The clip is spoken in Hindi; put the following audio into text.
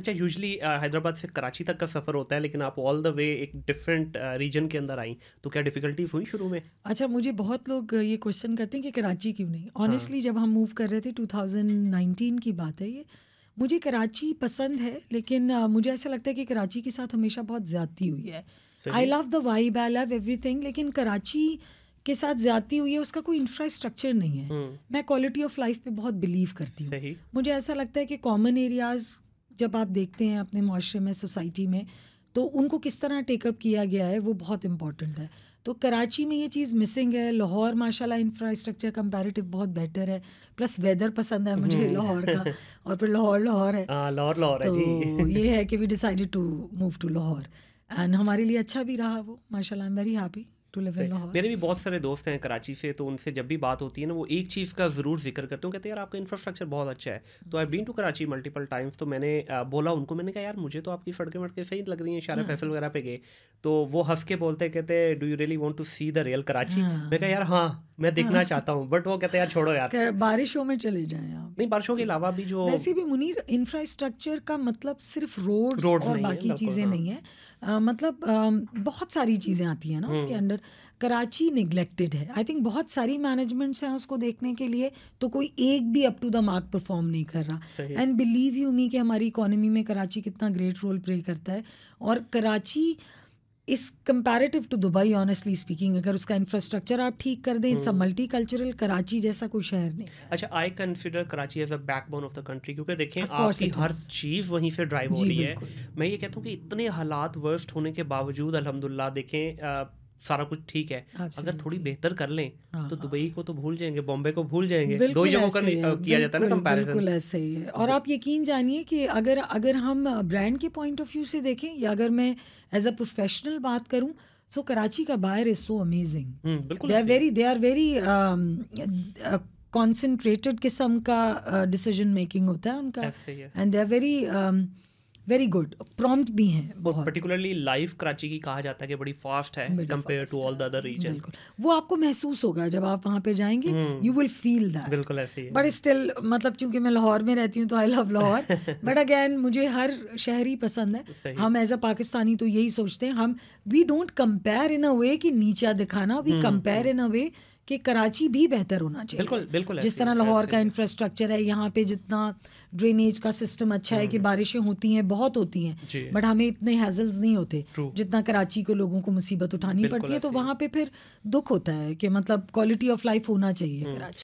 अच्छा यूजली uh, हैदराबाद से कराची तक का सफ़र होता है लेकिन आप ऑल द वे एक डिफरेंट रीजन uh, के अंदर आई तो क्या डिफ़िकल्टीज हुई शुरू में अच्छा मुझे बहुत लोग uh, ये क्वेश्चन करते हैं कि कराची क्यों नहीं ऑनेस्टली हाँ. जब हम मूव कर रहे थे 2019 की बात है ये मुझे कराची पसंद है लेकिन uh, मुझे ऐसा लगता है कि कराची के साथ हमेशा बहुत ज़्यादती हुई है I love the vibe I love every लेकिन कराची के साथ ज्यादती हुई है उसका कोई इंफ्रास्ट्रक्चर नहीं है हम्म। मैं क्वालिटी ऑफ लाइफ पे बहुत बिलीव करती हूँ मुझे ऐसा लगता है कि कॉमन एरियाज जब आप देखते हैं अपने माशरे में सोसाइटी में तो उनको किस तरह टेकअप किया गया है वो बहुत इम्पॉर्टेंट है तो कराची में ये चीज़ मिसिंग है लाहौर माशाल्लाह इंफ्रास्ट्रक्चर कंपैरेटिव बहुत बेटर है प्लस वेदर पसंद है मुझे हम्म। लाहौर का और फिर लाहौर लाहौर है हाँ, लाहौर लाहौर तो है ये है कि we decided to move to Lahore and हमारे लिए अच्छा भी रहा वो माशाल्लाह I am very happy to live in Lahore मेरे भी बहुत सारे दोस्त हैं कराची से तो उनसे जब भी बात होती है ना वो एक चीज़ का ज़रूर जिक्र करते हैं कहते हैं यार आपका इंफ्रास्ट्रक्चर बहुत अच्छा है तो I been to Karachi multiple times तो मैंने बोला उनको मैंने कहा यार मुझे तो आपकी सड़कें वड़कें सही लग रही हैं शारा हाँ। फैसल वगैरह पे गए तो वो हंस के बोलते कहते do you really want to see the real Karachi मैं कहा यार हाँ मैं देखना हाँ। चाहता हूँ बट वो कहते यार छोड़ो यार बारिशों में चले जाएँ आप नहीं बारिशों के अलावा भी जो वैसे भी मुनीर इंफ्रास्ट्रक्चर का मतलब सिर्फ रोड और बाकी चीज़ें नहीं है आ, हाँ। मतलब आ, बहुत सारी चीज़ें आती हैं ना हम्म। उसके अंडर कराची निगलेक्टेड है आई थिंक बहुत सारी मैनेजमेंट्स हैं उसको देखने के लिए तो कोई एक भी up to the mark perform नहीं कर रहा एंड बिलीव यू मी कि हमारी इकोनॉमी में कराची कितना ग्रेट रोल प्ले करता है और Karachi is comparative to Dubai honestly speaking अगर उसका इंफ्रास्ट्रक्चर आप ठीक कर दें इट्स मल्टी कल्चरल कराची जैसा कोई शहर नहीं अच्छा I consider Karachi as a backbone of the country क्योंकि देखें आपकी हर चीज़ वहीं से ड्राइव हो रही है मैं ये कहता हूँ कि इतने हालात वर्स्ट होने के बावजूद अलहमदिल्ला देखें सारा कुछ ठीक है अगर थोड़ी बेहतर कर लें हाँ, तो हाँ। दुबई को तो भूल जाएंगे बॉम्बे को भूल जाएंगे दो जगहों का किया जाता है ना कंपैरिजन बिल्कुल ऐसे ही है और आप यकीन जानिए कि अगर अगर हम ब्रांड के पॉइंट ऑफ व्यू से देखें या अगर मैं एज अ प्रोफेशनल बात करूं सो कराची का buyer is so amazing they are very they are very concentrated किस्म का डिसीजन uh, मेकिंग होता है उनका and they are very very good prompt भी हैं बहुत पर्टिकुलरली लाइफ कराची की कहा जाता है कि बड़ी फास्ट है compare to all the other region वो आपको महसूस होगा जब आप वहाँ पे जाएंगे यू विल फील दैट बिल्कुल ऐसे ही बट स्टिल मतलब चूंकि मैं लाहौर में रहती हूँ तो I love Lahore but again मुझे हर शहर ही पसंद है हम एज अ पाकिस्तानी तो यही सोचते हैं हम we don't compare in a way कि नीचा दिखाना we compare in a way कि कराची भी बेहतर होना चाहिए बिल्कुल बिल्कुल जिस तरह लाहौर का इंफ्रास्ट्रक्चर है यहाँ पे जितना ड्रेनेज का सिस्टम अच्छा है कि हम्म। बारिशें होती हैं बहुत होती हैं बट हमें इतने हैजल्स नहीं होते जितना कराची को लोगों को मुसीबत उठानी पड़ती है तो वहाँ पे फिर दुख होता है कि मतलब क्वालिटी ऑफ लाइफ होना चाहिए हम्म। कराची